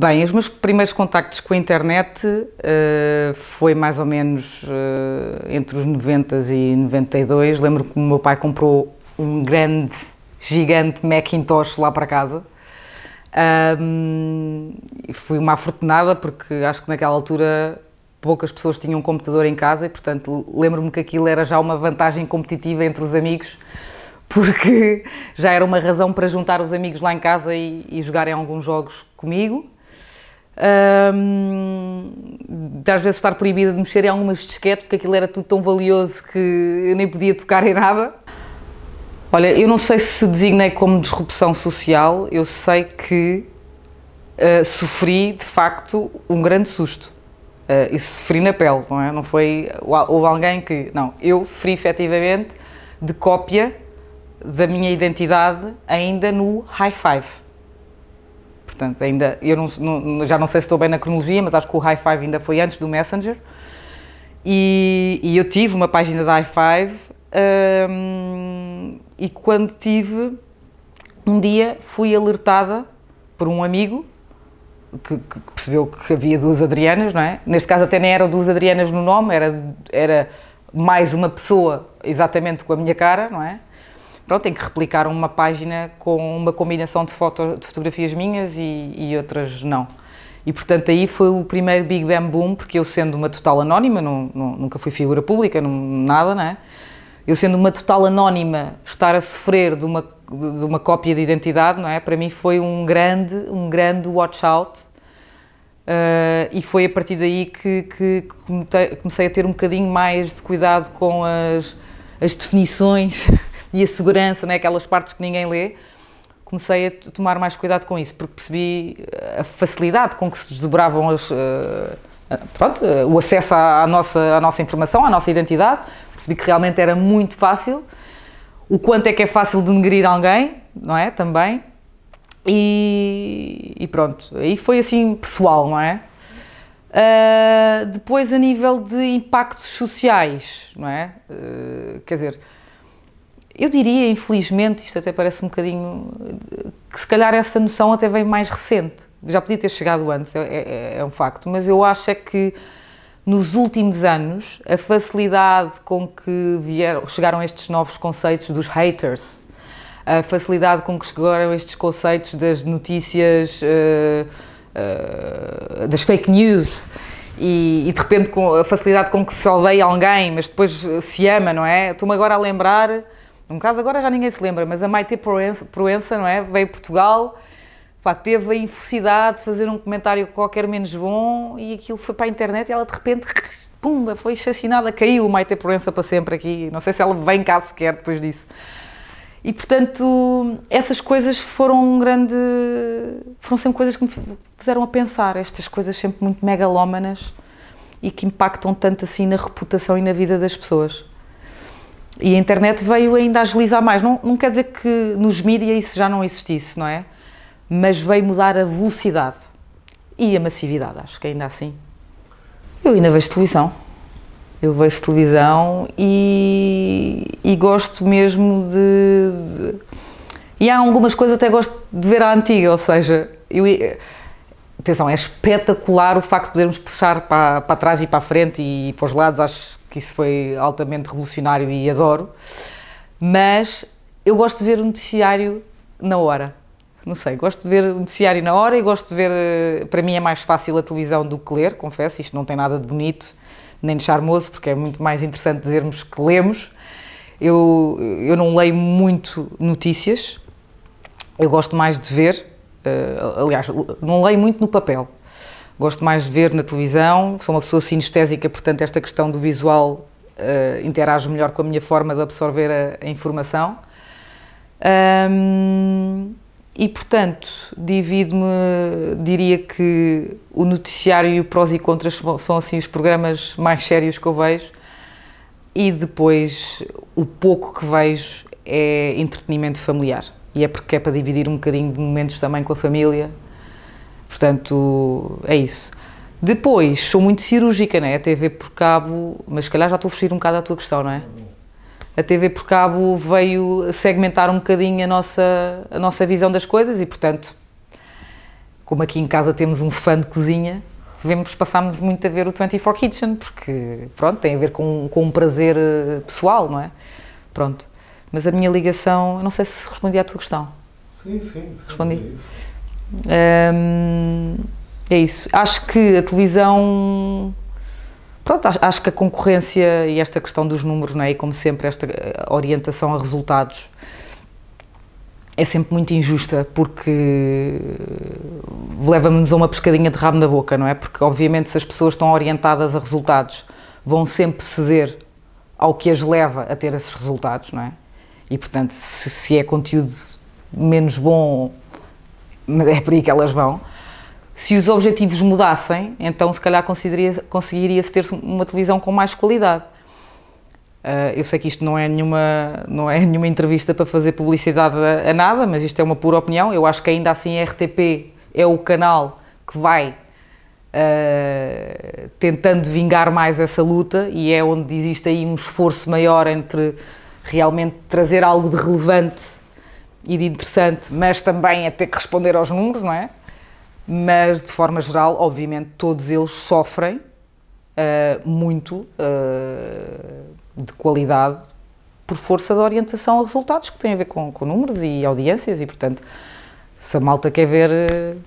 Bem, os meus primeiros contactos com a internet uh, foi mais ou menos uh, entre os 90 e 92. Lembro que o meu pai comprou um grande, gigante Macintosh lá para casa. Um, fui uma afortunada porque acho que naquela altura poucas pessoas tinham um computador em casa e, portanto, lembro-me que aquilo era já uma vantagem competitiva entre os amigos porque já era uma razão para juntar os amigos lá em casa e, e jogarem alguns jogos comigo. Um, de às vezes estar proibida de mexer em algumas disquetes, porque aquilo era tudo tão valioso que eu nem podia tocar em nada. Olha, eu não sei se designei como disrupção social, eu sei que uh, sofri de facto um grande susto. Uh, e sofri na pele, não é? Não foi. Houve alguém que. Não, eu sofri efetivamente de cópia da minha identidade ainda no high five. Portanto, ainda, eu não, não, já não sei se estou bem na cronologia, mas acho que o High Five ainda foi antes do Messenger. E, e eu tive uma página da High Five hum, e quando tive, um dia fui alertada por um amigo que, que, percebeu que havia duas Adrianas, não é? Neste caso até nem era duas Adrianas no nome, era, era mais uma pessoa exatamente com a minha cara, não é? pronto, tem que replicar uma página com uma combinação de, foto, de fotografias minhas e, e, outras não. E portanto aí foi o primeiro Big Bang Boom, porque eu sendo uma total anónima, não, não, nunca fui figura pública, não, nada, né? Eu sendo uma total anónima, estar a sofrer de uma, de uma cópia de identidade, não é? Para mim foi um grande, um grande watch out. Uh, e foi a partir daí que, que, comecei a ter um bocadinho mais de cuidado com as, as definições e a segurança, né, aquelas partes que ninguém lê, comecei a tomar mais cuidado com isso, porque percebi eh, a facilidade com que se desdobravam as, uh, pronto, uh, o acesso à, à, nossa, à nossa informação, à nossa identidade, percebi que realmente era muito fácil, o quanto é que é fácil denegrir alguém, não é, também, e, e pronto, aí foi assim pessoal, não é? Uh, depois, a nível de impactos sociais, não é? Uh, quer dizer, eu diria, infelizmente, isto até parece um bocadinho. que se calhar essa noção até vem mais recente. Já podia ter chegado antes, é, é, é um facto, mas eu acho é que nos últimos anos a facilidade com que vieram, chegaram estes novos conceitos dos haters, a facilidade com que chegaram estes conceitos das notícias, uh, uh, das fake news. E, e, de repente com a facilidade com que se odeia alguém, mas depois se ama, não é? Estou-me agora a lembrar num caso agora já ninguém se lembra, mas a Maite Proença, Proença não é? Veio a Portugal, pá, teve a infelicidade de fazer um comentário qualquer menos bom e aquilo foi para a internet e ela de repente, pumba, foi assassinada, caiu a Maite Proença para sempre aqui. Não sei se ela vem cá sequer depois disso. E portanto, essas coisas foram um grande. foram sempre coisas que me fizeram a pensar, estas coisas sempre muito megalómanas e que impactam tanto assim na reputação e na vida das pessoas. E a internet veio ainda agilizar mais. Não, não quer dizer que nos mídias isso já não existisse, não é? Mas veio mudar a velocidade e a massividade, acho que ainda assim. Eu ainda vejo televisão. Eu vejo televisão e, e gosto mesmo de, de, E há algumas coisas até gosto de ver à antiga, ou seja, eu Atenção, é espetacular o facto de podermos puxar para, para trás e para a frente e para os lados, acho que isso foi altamente revolucionário e adoro. Mas eu gosto de ver o noticiário na hora. Não sei, gosto de ver o noticiário na hora e gosto de ver. Eh, para mim é mais fácil a televisão do que ler, confesso, isto não tem nada de bonito nem de charmoso, porque é muito mais interessante dizermos que lemos. Eu, eu não leio muito notícias, eu gosto mais de ver, Uh, aliás, não leio muito no papel. Gosto mais de ver na televisão, sou uma pessoa sinestésica, portanto, esta questão do visual uh, interage melhor com a minha forma de absorver a, a informação. Um, e, portanto, divido-me, diria que o noticiário e o prós e contras são assim os programas mais sérios que eu vejo. E depois, o pouco que vejo é entretenimento familiar e é porque é para dividir um bocadinho de momentos também com a família. Portanto, é isso. Depois, sou muito cirúrgica, não é? A TV por cabo, mas se calhar já estou a fugir um bocado à tua questão, não é? A TV por cabo veio segmentar um bocadinho a nossa, a nossa visão das coisas e, portanto, como aqui em casa temos um fã de cozinha, vemos, passámos muito a ver o 24 Kitchen, porque, pronto, tem a ver com, com um prazer eh, pessoal, não é? Pronto. Mas a minha ligação, não sei se respondi à tua questão. Sim, sim, respondi. É isso. Hum, é isso. Acho que a televisão. Pronto, acho, acho, que a concorrência e esta questão dos números, não é? E como sempre, esta orientação a resultados é sempre muito injusta porque leva-nos a uma pescadinha de rabo na boca, não é? Porque, obviamente, se as pessoas estão orientadas a resultados, vão sempre ceder ao que as leva a ter esses resultados, não é? E, portanto, se, se é conteúdo menos bom, é por aí que elas vão. Se os objetivos mudassem, então se calhar conseguiria-se conseguiria ter uma televisão com mais qualidade. Uh, eu sei que isto não é, nenhuma, não é nenhuma entrevista para fazer publicidade a, a, nada, mas isto é uma pura opinião. Eu acho que ainda assim a RTP é o canal que vai uh, tentando vingar mais essa luta e é onde existe aí um esforço maior entre realmente trazer algo de relevante e de interessante, mas também a é ter que responder aos números, não é? Mas de forma geral, obviamente, todos eles sofrem uh, muito uh, de qualidade por força da orientação a resultados que têm a ver com, com números e audiências e, portanto, se a malta quer ver uh,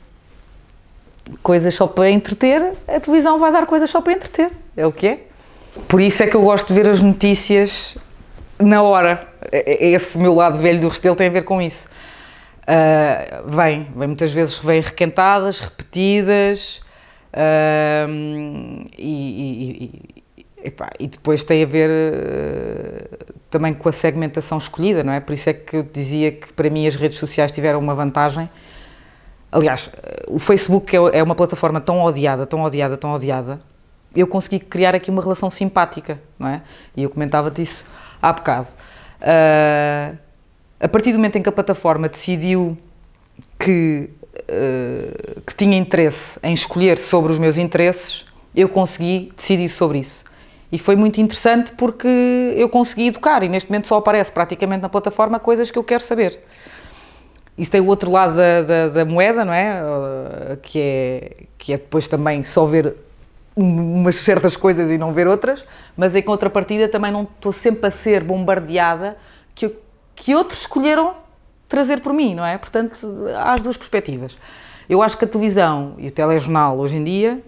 coisas só para entreter, a televisão vai dar coisas só para entreter, é o que é. Por isso é que eu gosto de ver as notícias na hora. É, é, é esse meu lado velho do Restelo tem a ver com isso. Uh, vem, vem muitas vezes vem requentadas, repetidas uh, e, e, e, epá, e, depois tem a ver uh, também com a segmentação escolhida, não é? Por isso é que eu dizia que para mim as redes sociais tiveram uma vantagem. Aliás, o Facebook é uma plataforma tão odiada, tão odiada, tão odiada. Eu consegui criar aqui uma relação simpática, não é? E eu comentava disso há bocado. Uh, a partir do momento em que a plataforma decidiu que, uh, que tinha interesse em escolher sobre os meus interesses, eu consegui decidir sobre isso. E foi muito interessante porque eu consegui educar e neste momento só aparece praticamente na plataforma coisas que eu quero saber. Isso tem o outro lado da, da, da moeda, não é? Ah, que é, que é depois também só ver umas certas coisas e não ver outras, mas em contrapartida também não estou sempre a ser bombardeada que, que outros escolheram trazer por mim, não é? Portanto, há as duas perspectivas. Eu acho que a televisão e o telejornal hoje em dia,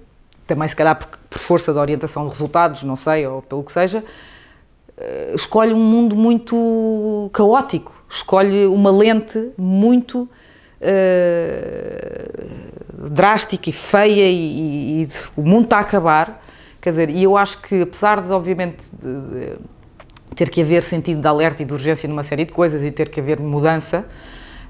também se calhar por, por força da orientação de resultados, não sei, ou pelo que seja, eh, escolhe um mundo muito caótico, escolhe uma lente muito eh, drástica e feia e, e, e, o mundo está a acabar. Quer dizer, e eu acho que, apesar de, obviamente, de, de ter que haver sentido de alerta e de urgência numa série de coisas e ter que haver mudança,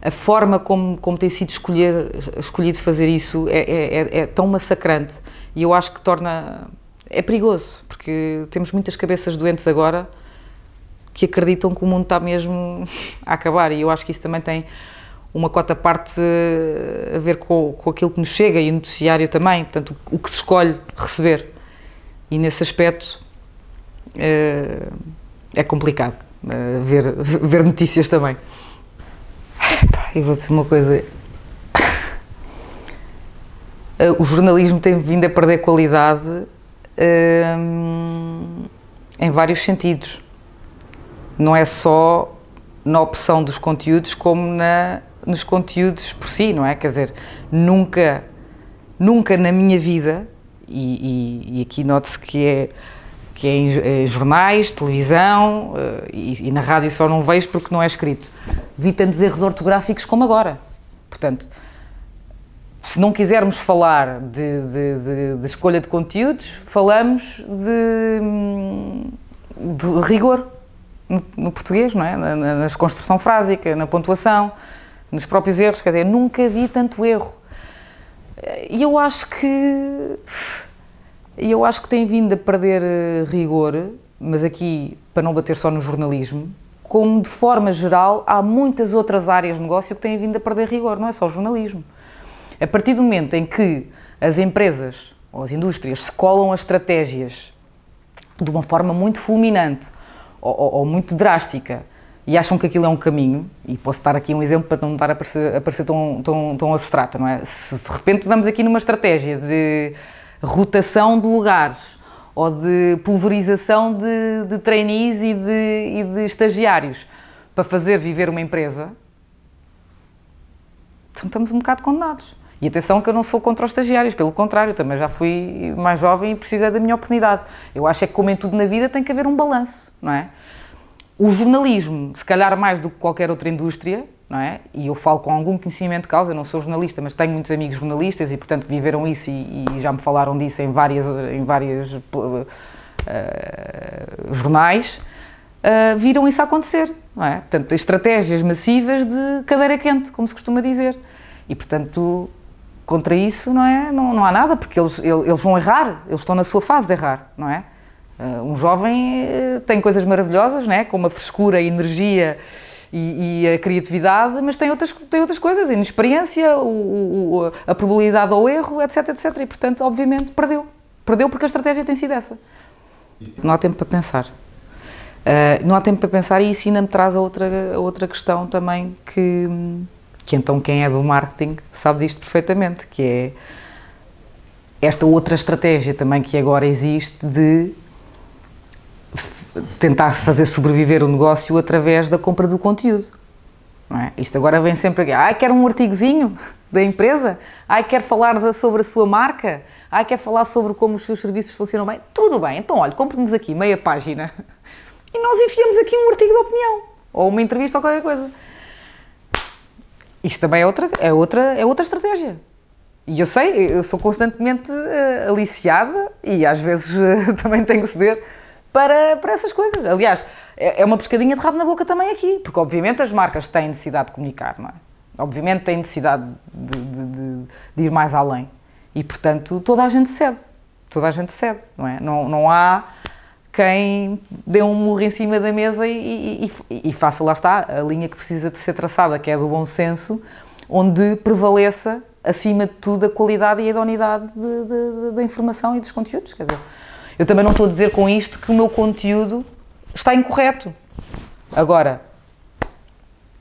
a forma como, como tem sido escolher, escolhido fazer isso é, é, é, é tão massacrante e eu acho que torna. é perigoso, porque temos muitas cabeças doentes agora que acreditam que o mundo está mesmo a acabar e eu acho que isso também tem uma quarta parte eh, a ver com, com aquilo que nos chega e o noticiário também, portanto, o, que se escolhe receber. E nesse aspecto é, é complicado é, ver, ver notícias também. e vou dizer uma coisa. O jornalismo tem vindo a perder qualidade é, em vários sentidos. Não é só na opção dos conteúdos, como na nos conteúdos por si, não é? Quer dizer, nunca, nunca na minha vida, e, e, e aqui note-se que é que é em, eh, jornais, televisão eh, e, e, na rádio só não vejo porque não é escrito. Vi tantos erros ortográficos como agora. Portanto, se não quisermos falar de, de, de, de escolha de conteúdos, falamos de, rigor no, no, português, não é? Na, na, na construção frásica, na pontuação, nos próprios erros, quer dizer, nunca vi tanto erro. E eu acho que. Eu acho que tem vindo a perder eh, rigor, mas aqui para não bater só no jornalismo, como de forma geral há muitas outras áreas de negócio que têm vindo a perder rigor, não é só o jornalismo. A partir do momento em que as empresas ou as indústrias se colam as estratégias de uma forma muito fulminante ou, ou, ou muito drástica e acham que aquilo é um caminho, e posso dar aqui um exemplo para não estar a parecer, a parecer tão, tão, tão abstrata, não é? Se de repente vamos aqui numa estratégia de rotação de lugares ou de pulverização de, de trainees e de, e de estagiários para fazer viver uma empresa, então estamos um bocado condenados. E atenção que eu não sou contra os estagiários, pelo contrário, também já fui mais jovem e precisei é da minha oportunidade. Eu acho é que, como em tudo na vida, tem que haver um balanço, não é? O jornalismo, se calhar mais do que qualquer outra indústria, não é? E eu falo com algum conhecimento de causa, eu não sou jornalista, mas tenho muitos amigos jornalistas e, portanto, viveram isso e, e já me falaram disso em várias, em várias uh, jornais. Uh, viram isso acontecer, não é? Portanto, estratégias massivas de cadeira quente, como se costuma dizer. E, portanto, contra isso, não é? Não, não há nada, porque eles, eles vão errar, eles estão na sua fase de errar, não é? Ah, um jovem eh, tem coisas maravilhosas, né? como a frescura, a energia e, e a criatividade, mas tem outras, tem outras coisas, a inexperiência, o, o, a probabilidade ao erro, etc, etc. E, portanto, obviamente, perdeu. Perdeu porque a estratégia tem sido essa. Não há tempo para pensar. Uh, não há tempo para pensar e isso ainda me traz a outra, a outra questão também que, que então quem é do marketing sabe disto perfeitamente, que é esta outra estratégia também que agora existe de tentar fazer sobreviver o negócio através da compra do conteúdo. É? Isto agora vem sempre aqui. Ai, quer um artigozinho da empresa? Ai, quer falar de, sobre a sua marca? Ai, quer falar sobre como os seus serviços funcionam bem? Tudo bem, então olha, compre-nos aqui meia página e nós enfiamos aqui um artigo de opinião ou uma entrevista ou qualquer coisa. Isto também é outra, é outra, é outra estratégia. E eu sei, eu sou constantemente uh, aliciada e às vezes uh, também tenho que ceder para, para essas coisas. Aliás, é, é uma pescadinha de rabo na boca também aqui, porque obviamente as marcas têm necessidade de comunicar, não é? Obviamente têm necessidade de, de, de, de ir mais além. E, portanto, toda a gente cede. Toda a gente cede, não é? Não, não há quem dê um murro em cima da mesa e, e, e, e, faça, lá está, a linha que precisa de ser traçada, que é do bom senso, onde prevaleça, acima de tudo, a qualidade e a idoneidade da informação e dos conteúdos. Quer dizer, eu também não estou a dizer com isto que o meu conteúdo está incorreto. Agora,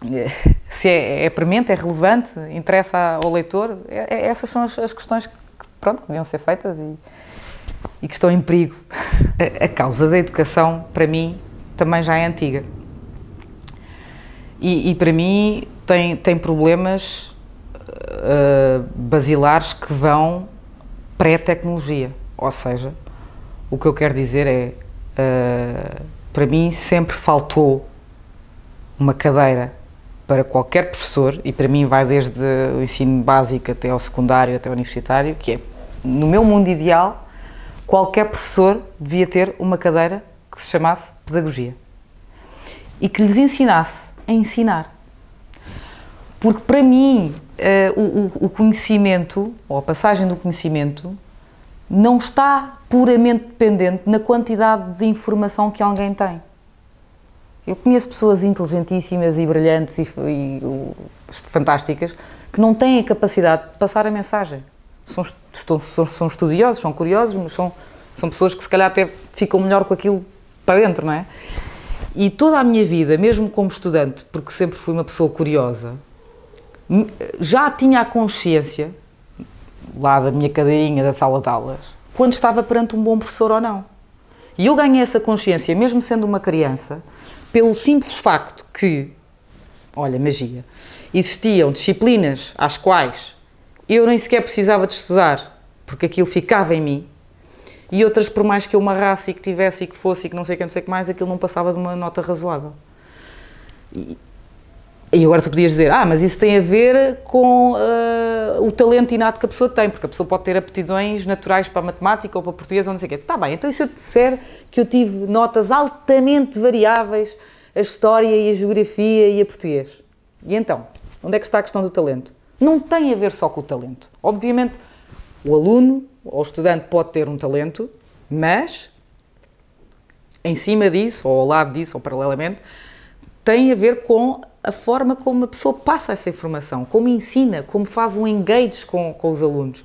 se é, é premente, é relevante, interessa ao leitor, é, é, essas são as, as, questões que, pronto, que deviam ser feitas e, e que estão em perigo. A, a, causa da educação, para mim, também já é antiga. E, e para mim tem, tem problemas uh, basilares que vão pré-tecnologia, ou seja, o que eu quero dizer é, uh, para mim sempre faltou uma cadeira para qualquer professor, e para mim vai desde o ensino básico até ao secundário, até ao universitário, que é, no meu mundo ideal, qualquer professor devia ter uma cadeira que se chamasse Pedagogia e que lhes ensinasse a ensinar. Porque para mim uh, o, o conhecimento, ou a passagem do conhecimento, não está puramente dependente na quantidade de informação que alguém tem. Eu conheço pessoas inteligentíssimas e brilhantes e, e, e fantásticas que não têm a capacidade de passar a mensagem. São, estão, são, são, estudiosos, são curiosos, mas são, são pessoas que se calhar até ficam melhor com aquilo para dentro, não é? E toda a minha vida, mesmo como estudante, porque sempre fui uma pessoa curiosa, já tinha a consciência, lá da minha cadeirinha da sala de aulas, quando estava perante um bom professor ou não. E eu ganhei essa consciência, mesmo sendo uma criança, pelo simples facto que, olha, magia, existiam disciplinas às quais eu nem sequer precisava de estudar, porque aquilo ficava em mim, e outras, por mais que eu marrasse e que tivesse e que fosse e que não sei o que, não sei o que mais, aquilo não passava de uma nota razoável. E, e agora tu podias dizer, ah, mas isso tem a ver com uh, o talento inato que a pessoa tem, porque a pessoa pode ter aptidões naturais para matemática ou para português ou não sei o quê. Está bem, então e se eu te disser que eu tive notas altamente variáveis a história e a geografia e a português? E então, onde é que está a questão do talento? Não tem a ver só com o talento. Obviamente, o aluno ou o estudante pode ter um talento, mas em cima disso, ou ao lado disso, ou paralelamente, tem a ver com a forma como a pessoa passa essa informação, como ensina, como faz um engage com, com os alunos.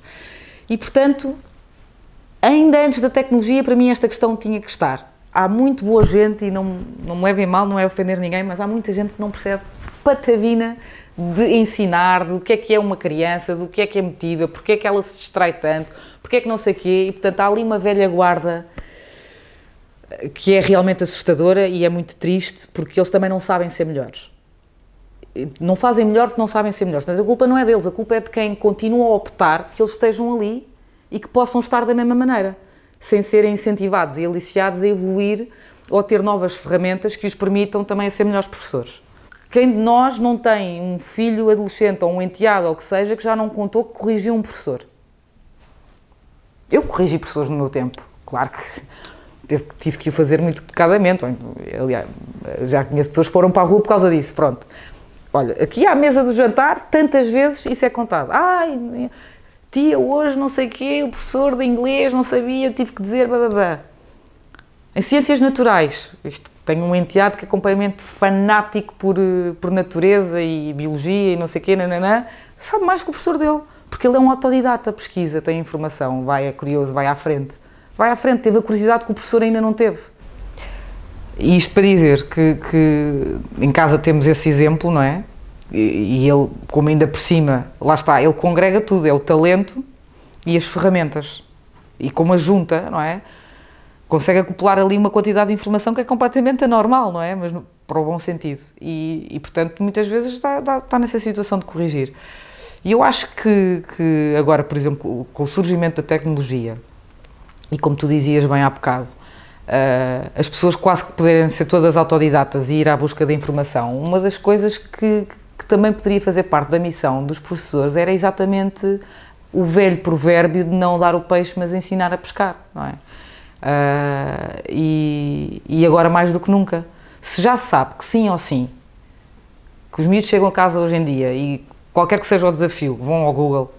E, portanto, ainda antes da tecnologia, para mim esta questão tinha que estar. Há muito boa gente, e não, não me levem mal, não é ofender ninguém, mas há muita gente que não percebe patavina de ensinar, do que é que é uma criança, do que é que é motiva, porque é que ela se distrai tanto, porque é que não sei o quê, e portanto há ali uma velha guarda eh, que é realmente assustadora e é muito triste, porque eles também não sabem ser melhores não fazem melhor porque não sabem ser melhores. Mas a culpa não é deles, a culpa é de quem continua a optar que eles estejam ali e que possam estar da mesma maneira, sem serem incentivados e aliciados a evoluir ou a ter novas ferramentas que os permitam também a ser melhores professores. Quem de nós não tem um filho adolescente ou um enteado ou o que seja que já não contou que corrigiu um professor? Eu corrigi professores no meu tempo, claro que tive que o fazer muito delicadamente. Aliás, já conheço pessoas que foram para a rua por causa disso, pronto. Olha, aqui à mesa do jantar, tantas vezes isso é contado. Ai, tia, hoje não sei o quê, o professor de inglês não sabia, eu tive que dizer, bababá. Em ciências naturais, isto, tenho um enteado que é completamente fanático por, eh, por natureza e biologia e não sei o quê, nananã, sabe mais que o professor dele, porque ele é um autodidata, pesquisa, tem informação, vai, é curioso, vai à frente. Vai à frente, teve a curiosidade que o professor ainda não teve. E isto para dizer que, que em casa temos esse exemplo, não é? E, e ele, como ainda por cima, lá está, ele congrega tudo, é o talento e as ferramentas. E como a junta, não é? Consegue acoplar ali uma quantidade de informação que é completamente anormal, não é? Mas no, para o bom sentido. E, e portanto, muitas vezes está, está, está, nessa situação de corrigir. E eu acho que, que agora, por exemplo, com o surgimento da tecnologia, e como tu dizias bem há bocado, uh, as pessoas quase que poderem ser todas autodidatas e ir à busca da informação, uma das coisas que, que também poderia fazer parte da missão dos professores era exatamente o velho provérbio de não dar o peixe, mas ensinar a pescar, não é? Uh, e, e, agora mais do que nunca. Se já se sabe que sim ou sim, que os miúdos chegam a casa hoje em dia e qualquer que seja o desafio, vão ao Google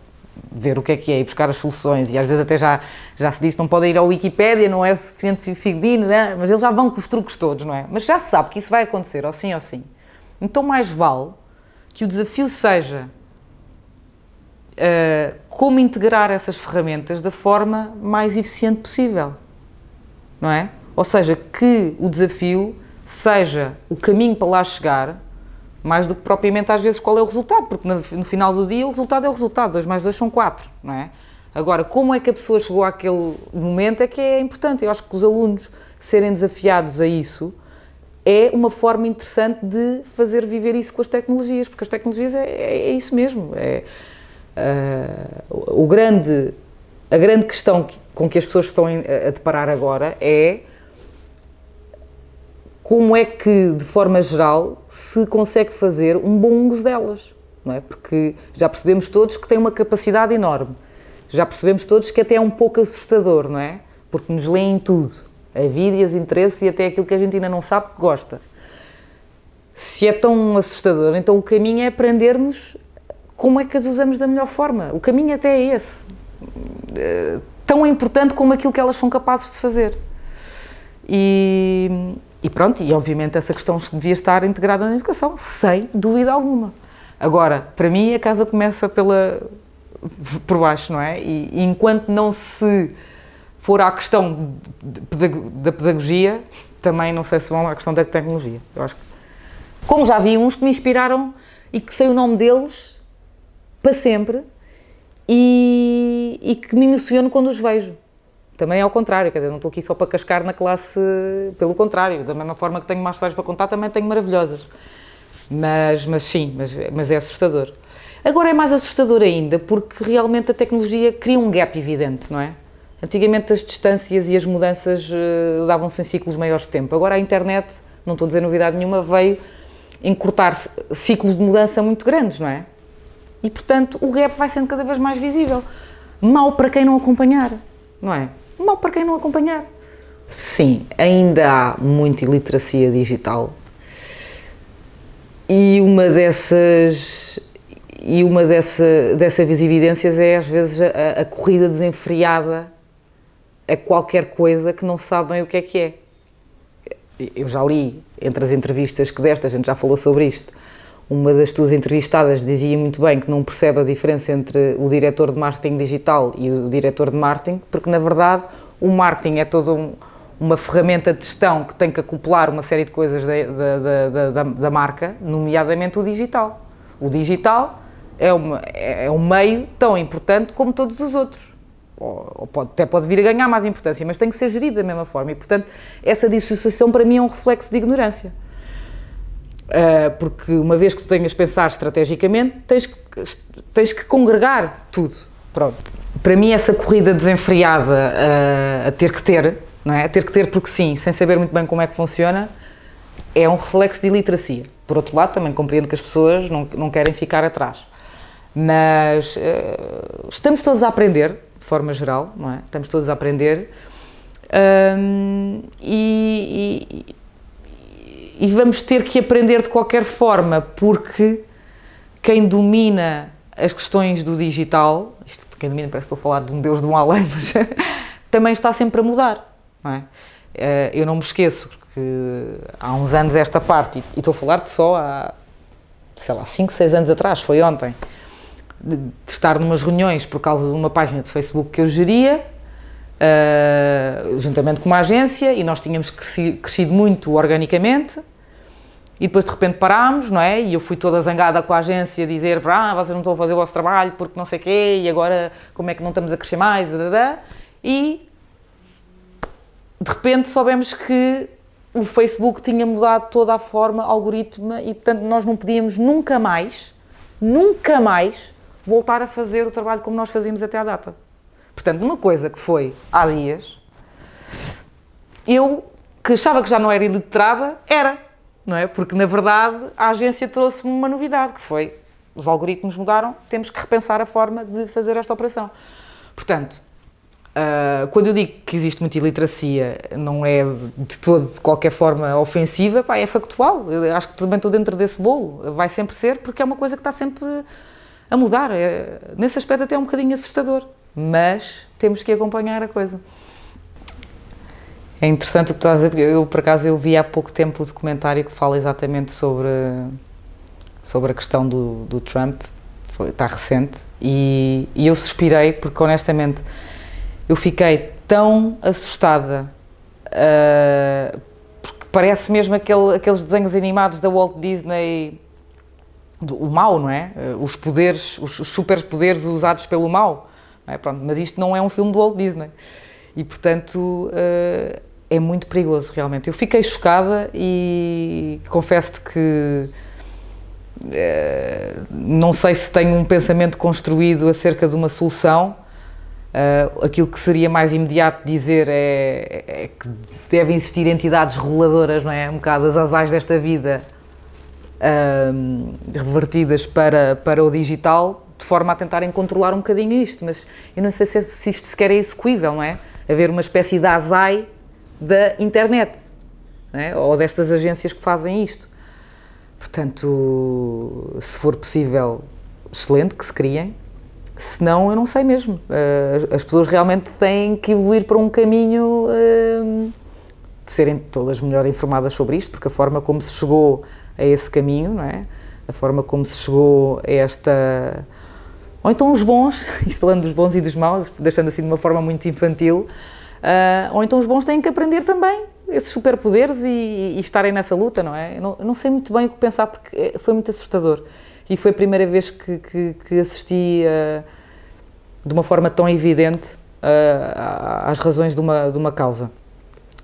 ver o que é que é e buscar as soluções. E às vezes até já, já se disse, não podem ir à Wikipédia, não é suficiente fidedigno, né? mas eles já vão com os truques todos, não é? Mas já se sabe que isso vai acontecer, ou sim ou sim. Então mais vale que o desafio seja uh, como integrar essas ferramentas da forma mais eficiente possível, não é? Ou seja, que o desafio seja o caminho para lá chegar mais do que propriamente às vezes qual é o resultado, porque no final do dia o resultado é o resultado, 2 mais 2 são 4, não é? Agora, como é que a pessoa chegou àquele momento é que é importante. Eu acho que os alunos serem desafiados a isso é uma forma interessante de fazer viver isso com as tecnologias, porque as tecnologias é, é, é isso mesmo. É, uh, o grande, a grande questão que, com que as pessoas estão a deparar agora é como é que, de forma geral, se consegue fazer um bom uso delas, não é? Porque já percebemos todos que tem uma capacidade enorme, já percebemos todos que até é um pouco assustador, não é? Porque nos leem tudo, a vida e os interesses e até aquilo que a gente ainda não sabe que gosta. Se é tão assustador, então o caminho é aprendermos como é que as usamos da melhor forma. O caminho até é esse. É tão importante como aquilo que elas são capazes de fazer. E, e pronto, e obviamente essa questão devia estar integrada na educação, sem dúvida alguma. Agora, para mim, a casa começa pela por baixo, não é? E, e enquanto não se for à questão da pedagogia, também não sei se vão à questão da tecnologia. Eu acho que, como já vi uns que me inspiraram e que sei o nome deles para sempre e, e que me emociono quando os vejo também é ao contrário, quer dizer, não estou aqui só para cascar na classe, pelo contrário, da mesma forma que tenho mais histórias para contar, também tenho maravilhosas. Mas, mas sim, mas, mas é assustador. Agora é mais assustador ainda, porque realmente a tecnologia cria um gap evidente, não é? Antigamente as distâncias e as mudanças uh, davam-se em ciclos maiores de tempo. Agora a internet, não estou a dizer novidade nenhuma, veio encurtar ciclos de mudança muito grandes, não é? E portanto o gap vai sendo cada vez mais visível. Mal para quem não acompanhar, não é? mal para quem não acompanhar. Sim, ainda há muita iliteracia digital e uma dessas e uma dessa, dessas evidências é às vezes a, a corrida desenfreada a qualquer coisa que não sabem o que é que é. Eu já li entre as entrevistas que desta, a gente já falou sobre isto, uma das tuas entrevistadas dizia muito bem que não percebe a diferença entre o diretor de marketing digital e o diretor de marketing, porque na verdade o marketing é toda um, uma ferramenta de gestão que tem que acoplar uma série de coisas da, da, da, da marca, nomeadamente o digital. O digital é, uma, é, é, um meio tão importante como todos os outros. Ou, ou pode, até pode vir a ganhar mais importância, mas tem que ser gerido da mesma forma. E, portanto, essa dissociação para mim é um reflexo de ignorância. Uh, porque uma vez que tu tenhas pensar estrategicamente, tens que, tens que congregar tudo. Pronto. Para mim, essa corrida desenfreada uh, a ter que ter, não é? A ter que ter porque sim, sem saber muito bem como é que funciona, é um reflexo de iliteracia. Por outro lado, também compreendo que as pessoas não, não querem ficar atrás. Mas uh, estamos todos a aprender, de forma geral, não é? Estamos todos a aprender. Um, ehm, e, e vamos ter que aprender de qualquer forma, porque quem domina as questões do digital, isto quem domina parece que estou a falar de um deus de um além, mas também está sempre a mudar, não é? Eh, eu não me esqueço que há uns anos esta parte, e estou a falar-te só há, sei lá, 5, 6 anos atrás, foi ontem, de estar numas reuniões por causa de uma página de Facebook que eu geria, uh, juntamente com uma agência, e nós tínhamos cresci, crescido muito organicamente, e depois de repente parámos, não é? E eu fui toda zangada com a agência dizer: ah, vocês não estão a fazer o vosso trabalho porque não sei o quê, e agora como é que não estamos a crescer mais? E de repente soubemos que o Facebook tinha mudado toda a forma, algoritmo, e portanto nós não podíamos nunca mais, nunca mais voltar a fazer o trabalho como nós fazíamos até à data. Portanto, uma coisa que foi há dias, eu que achava que já não era iletrada, era não é? Porque, na verdade, a agência trouxe-me uma novidade, que foi, os algoritmos mudaram, temos que repensar a forma de fazer esta operação. Portanto, uh, quando eu digo que existe muita iliteracia, não é de todo, de qualquer forma, ofensiva, pá, é factual, eu acho que também estou dentro desse bolo, vai sempre ser, porque é uma coisa que está sempre a mudar, é, nesse aspecto até é um bocadinho assustador, mas temos que acompanhar a coisa. É interessante o que estás a dizer, porque eu, por acaso, eu vi há pouco tempo o documentário que fala exatamente sobre, sobre a questão do, do Trump, Foi, está recente, e, e eu suspirei porque, honestamente, eu fiquei tão assustada, uh, porque parece mesmo aquele, aqueles desenhos animados da Walt Disney, do, o mal, não é? Ah, os poderes, os superpoderes usados pelo mal, é? Pronto, mas isto não é um filme do Walt Disney. E, portanto, ah, é muito perigoso, realmente. Eu fiquei chocada e confesso-te que é, não sei se tenho um pensamento construído acerca de uma solução. Uh, aquilo que seria mais imediato dizer é, é, que devem existir entidades reguladoras, não é? Um bocado as asais desta vida uh, revertidas para, para o digital, de forma a tentarem controlar um bocadinho isto. Mas eu não sei se, é, se isto sequer é execuível, não é? Haver uma espécie de asai da internet é? ou destas agências que fazem isto. Portanto, se for possível, excelente que se criem, se não, eu não sei mesmo. Eh, as pessoas realmente têm que evoluir para um caminho eh, de serem todas melhor informadas sobre isto, porque a forma como se chegou a esse caminho, não é? A forma como se chegou a esta. Ou então os bons, isto falando dos bons e dos maus, deixando assim de uma forma muito infantil, Uh, ou então os bons têm que aprender também esses superpoderes e, e, estarem nessa luta, não é? não, não, sei muito bem o que pensar porque eh, foi muito assustador. E foi a primeira vez que, que, que assisti uh, de uma forma tão evidente uh, às razões de uma, de uma causa.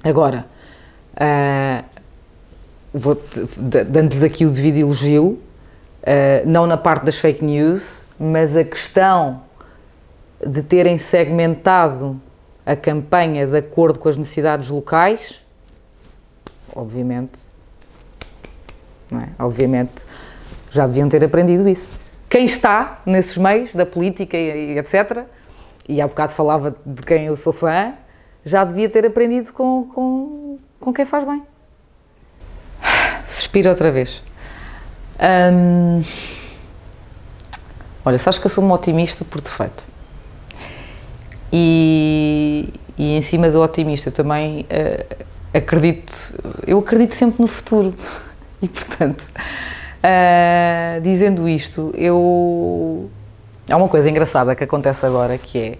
Agora, vou dando-lhes aqui o devido elogio, não na parte das fake news, mas a questão de terem segmentado a campanha de acordo com as necessidades locais, obviamente, não é? obviamente já deviam ter aprendido isso. Quem está nesses meios da política e etc., e há bocado falava de quem eu sou fã, já devia ter aprendido com, com, com quem faz bem. Suspiro outra vez. Hum, olha, sabes que eu sou uma otimista por defeito e, e em cima do otimista também uh, acredito, eu acredito sempre no futuro e portanto, uh, dizendo isto, eu há uma coisa engraçada que acontece agora que é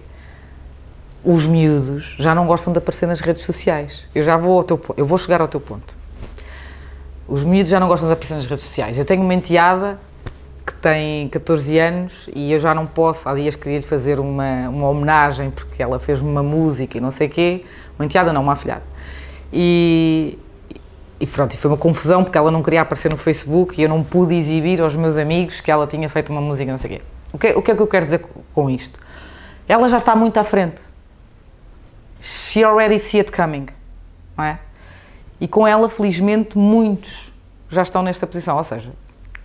os miúdos já não gostam de aparecer nas redes sociais. Eu já vou ao teu eu vou chegar ao teu ponto. Os miúdos já não gostam de aparecer nas redes sociais. Eu tenho uma enteada tem 14 anos e eu já não posso, há dias queria lhe fazer uma, uma homenagem porque ela fez-me uma música e não sei o quê, uma enteada não, uma afilhada. E, e pronto, foi uma confusão porque ela não queria aparecer no Facebook e eu não pude exibir aos meus amigos que ela tinha feito uma música, não sei o quê. O que, o que é que eu quero dizer com isto? Ela já está muito à frente. She already see it coming, não é? E com ela, felizmente, muitos já estão nesta posição, ou seja,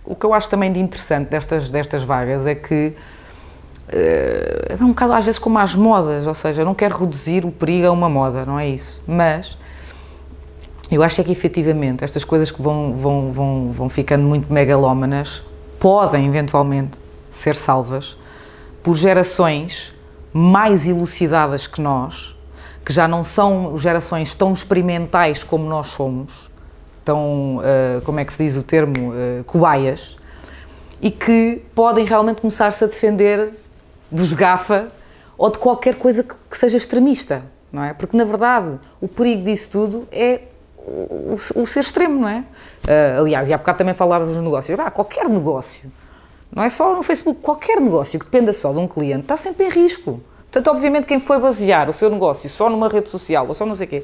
o que eu acho também de interessante destas, destas vagas é que eh, é um bocado às vezes como as modas, ou seja, eu não quero reduzir o perigo a uma moda, não é isso? Mas eu acho é que efetivamente estas coisas que vão, vão, vão, vão ficando muito megalómanas podem eventualmente ser salvas por gerações mais elucidadas que nós, que já não são gerações tão experimentais como nós somos tão, uh, como é que se diz o termo, uh, cobaias, e que podem realmente começar-se a defender dos gafa ou de qualquer coisa que, que, seja extremista, não é? Porque, na verdade, o perigo disso tudo é o, o, o ser extremo, não é? Uh, aliás, e há bocado também falávamos dos negócios. Ah, qualquer negócio, não é só no Facebook, qualquer negócio que dependa só de um cliente está sempre em risco. Portanto, obviamente, quem foi basear o seu negócio só numa rede social ou só não sei o quê,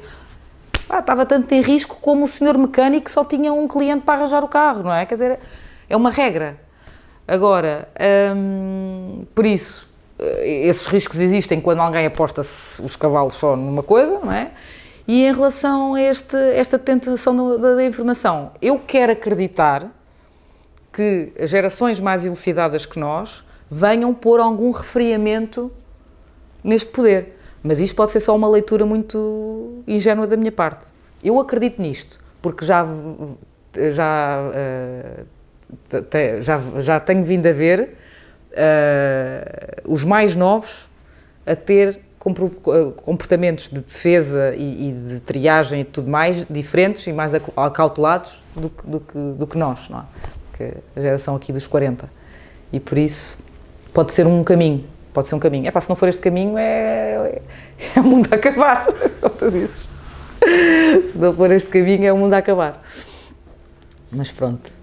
pá, ah, estava tanto em risco como o senhor mecânico que só tinha um cliente para arranjar o carro, não é? Quer dizer, é uma regra. Agora, hum, por isso, eh, esses riscos existem quando alguém aposta os cavalos só numa coisa, não é? E em relação a este, esta tentação da, da informação, eu quero acreditar que gerações mais elucidadas que nós venham pôr algum refriamento neste poder. Mas isto pode ser só uma leitura muito ingênua da minha parte. Eu acredito nisto, porque já, já, eh, já, já tenho vindo a ver uh, os mais novos a ter eh, comportamentos de defesa e, e, de triagem e tudo mais diferentes e mais acautelados do que, do que, do que nós, não é? Que a geração aqui dos 40. E por isso pode ser um caminho. Pode ser um caminho. É pá, se não for este caminho, é, é, é o mundo a acabar, como tu dizes. Se não for este caminho, é o mundo a acabar. Mas pronto.